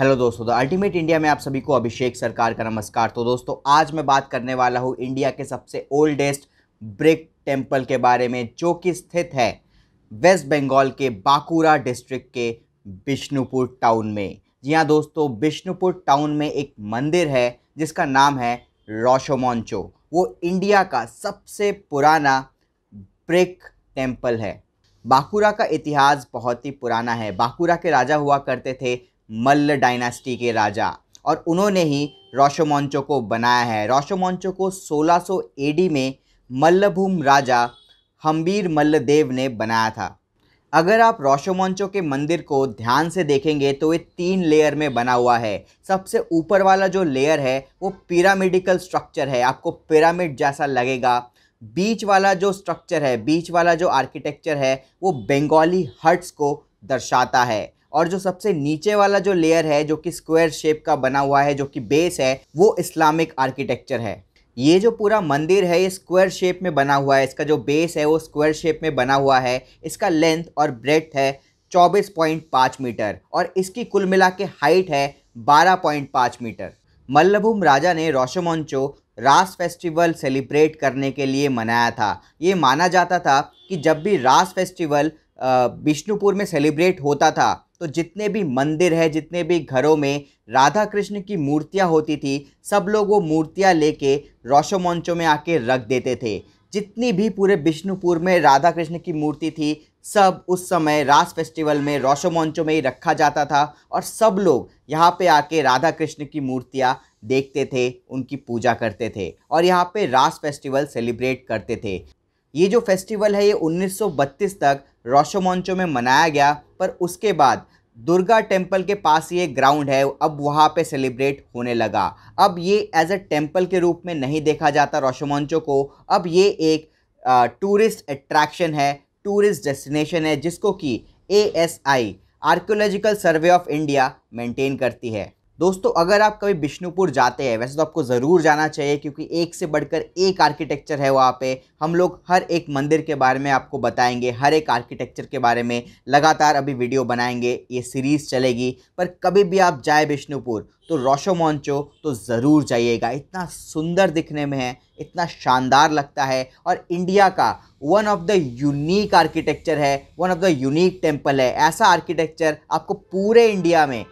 hello दोस्तों the ultimate India में आप सभी को अभिषेक सरकार का नमस्कार तो दोस्तों आज मैं बात करने वाला हूँ इंडिया के सबसे ओल्डेस्ट ब्रिक टेम्पल के बारे में जो कि स्थित है वेस्ट बंगाल के बाकुरा डिस्ट्रिक्ट के बिष्णुपुर टाउन में जी हाँ दोस्तों बिष्णुपुर टाउन में एक मंदिर है जिसका नाम है रोशोमोन्चो वो इंडिया का सबसे पुराना ब्रिक टेम्पल है बाकुरा का इतिहास बहुत ही पुराना है बाकुरा के राजा हुआ करते थे मल्ल डायनास्टी के राजा और उन्होंने ही रोशोमोंचो को बनाया है रोशोमोंचो को 1600 एडी में मल्लभूम राजा हम्बीर मल्लदेव ने बनाया था अगर आप रोशोमोंचो के मंदिर को ध्यान से देखेंगे तो ये तीन लेयर में बना हुआ है सबसे ऊपर वाला जो लेयर है वो पिरामिडिकल स्ट्रक्चर है आपको पिरामिड जैसा लगेगा बीच वाला जो स्ट्रक्चर है बीच वाला जो आर्किटेक्चर है वो बंगाली हट्स को दर्शाता है और जो सबसे नीचे वाला जो लेयर है जो कि स्क्वायर शेप का बना हुआ है जो कि बेस है वो इस्लामिक आर्किटेक्चर है ये जो पूरा मंदिर है ये स्क्वायर शेप में बना हुआ है इसका जो बेस है वो स्क्वायर शेप में बना हुआ है इसका लेंथ और ब्रेथ है चौबीस पॉइंट पाँच मीटर और इसकी कुल मिला के हाइट है बारह पॉइंट पाँच मीटर मल्लभूम राजा ने रोशमोंचो रास फेस्टिवल सेलिब्रेट करने के लिए मनाया था ये माना जाता था कि जब भी रास फेस्टिवल विष्णुपुर में सेलिब्रेट होता था तो जितने भी मंदिर है जितने भी घरों में राधा कृष्ण की मूर्तियाँ होती थी सब लोग वो मूर्तियाँ लेके रोशोमंचों में आके रख देते थे जितनी भी पूरे बिष्णुपुर में राधा कृष्ण की मूर्ति थी सब उस समय रास फेस्टिवल में रोशोमंचों में ही रखा जाता था और सब लोग यहाँ पे आके राधा कृष्ण की मूर्तियाँ देखते थे उनकी पूजा करते थे और यहाँ पे रास फेस्टिवल सेलिब्रेट करते थे ये जो फेस्टिवल है ये 1932 तक रोशोमोंचो में मनाया गया पर उसके बाद दुर्गा टेम्पल के पास ये ग्राउंड है अब वहाँ पे सेलिब्रेट होने लगा अब ये एज अ टेम्पल के रूप में नहीं देखा जाता रोशोमोंचो को अब ये एक टूरिस्ट अट्रैक्शन है टूरिस्ट डेस्टिनेशन है जिसको कि A S I archaeological survey of India maintain करती है दोस्तों अगर आप कभी बिष्णुपुर जाते हैं वैसे तो आपको ज़रूर जाना चाहिए क्योंकि एक से बढ़कर एक आर्किटेक्चर है वहाँ पे हम लोग हर एक मंदिर के बारे में आपको बताएंगे हर एक आर्किटेक्चर के बारे में लगातार अभी वीडियो बनाएंगे ये सीरीज़ चलेगी पर कभी भी आप जाए बिष्णुपुर तो रोशो मोन्चो तो ज़रूर जाइएगा इतना सुंदर दिखने में है इतना शानदार लगता है और इंडिया का one of the unique architecture है one of the unique temple है ऐसा आर्किटेक्चर आपको पूरे इंडिया में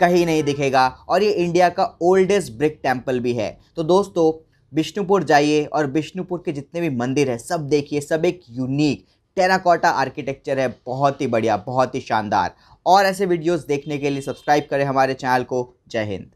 कहीं नहीं दिखेगा और ये इंडिया का ओल्डेस्ट ब्रिक टेम्पल भी है तो दोस्तों विष्णुपुर जाइए और विष्णुपुर के जितने भी मंदिर हैं सब देखिए सब एक यूनिक टेराकोटा आर्किटेक्चर है बहुत ही बढ़िया बहुत ही शानदार और ऐसे वीडियोस देखने के लिए सब्सक्राइब करें हमारे चैनल को जय हिंद